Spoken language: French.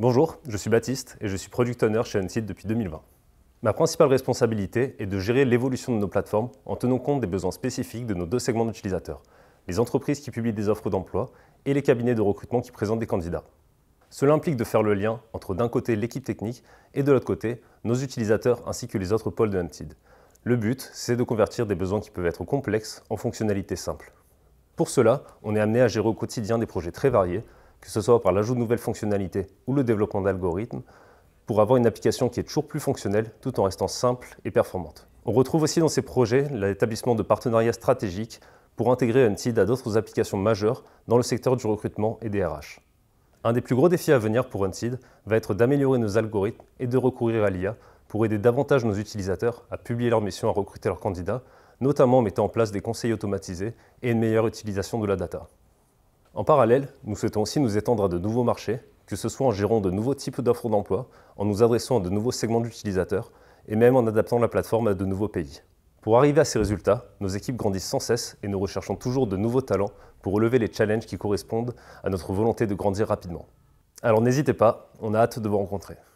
Bonjour, je suis Baptiste et je suis Product Owner chez Unseed depuis 2020. Ma principale responsabilité est de gérer l'évolution de nos plateformes en tenant compte des besoins spécifiques de nos deux segments d'utilisateurs, les entreprises qui publient des offres d'emploi et les cabinets de recrutement qui présentent des candidats. Cela implique de faire le lien entre d'un côté l'équipe technique et de l'autre côté nos utilisateurs ainsi que les autres pôles de Hunted. Le but, c'est de convertir des besoins qui peuvent être complexes en fonctionnalités simples. Pour cela, on est amené à gérer au quotidien des projets très variés que ce soit par l'ajout de nouvelles fonctionnalités ou le développement d'algorithmes, pour avoir une application qui est toujours plus fonctionnelle tout en restant simple et performante. On retrouve aussi dans ces projets l'établissement de partenariats stratégiques pour intégrer Unseed à d'autres applications majeures dans le secteur du recrutement et des RH. Un des plus gros défis à venir pour Unseed va être d'améliorer nos algorithmes et de recourir à l'IA pour aider davantage nos utilisateurs à publier leurs missions, à recruter leurs candidats, notamment en mettant en place des conseils automatisés et une meilleure utilisation de la data. En parallèle, nous souhaitons aussi nous étendre à de nouveaux marchés, que ce soit en gérant de nouveaux types d'offres d'emploi, en nous adressant à de nouveaux segments d'utilisateurs et même en adaptant la plateforme à de nouveaux pays. Pour arriver à ces résultats, nos équipes grandissent sans cesse et nous recherchons toujours de nouveaux talents pour relever les challenges qui correspondent à notre volonté de grandir rapidement. Alors n'hésitez pas, on a hâte de vous rencontrer.